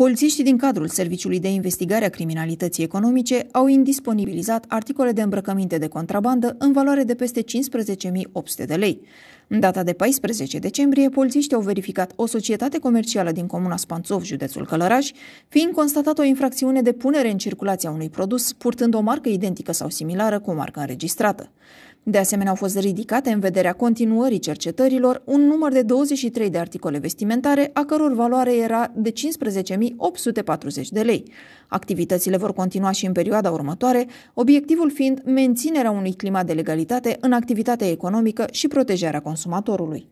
Polițiștii din cadrul Serviciului de Investigare a Criminalității Economice au indisponibilizat articole de îmbrăcăminte de contrabandă în valoare de peste 15.800 de lei. În data de 14 decembrie, polițiștii au verificat o societate comercială din comuna Spanțov, județul Călăraș, fiind constatat o infracțiune de punere în circulație a unui produs purtând o marcă identică sau similară cu o marcă înregistrată. De asemenea, au fost ridicate în vederea continuării cercetărilor un număr de 23 de articole vestimentare, a căror valoare era de 15.840 de lei. Activitățile vor continua și în perioada următoare, obiectivul fiind menținerea unui climat de legalitate în activitatea economică și protejarea consumatorilor consumatorului.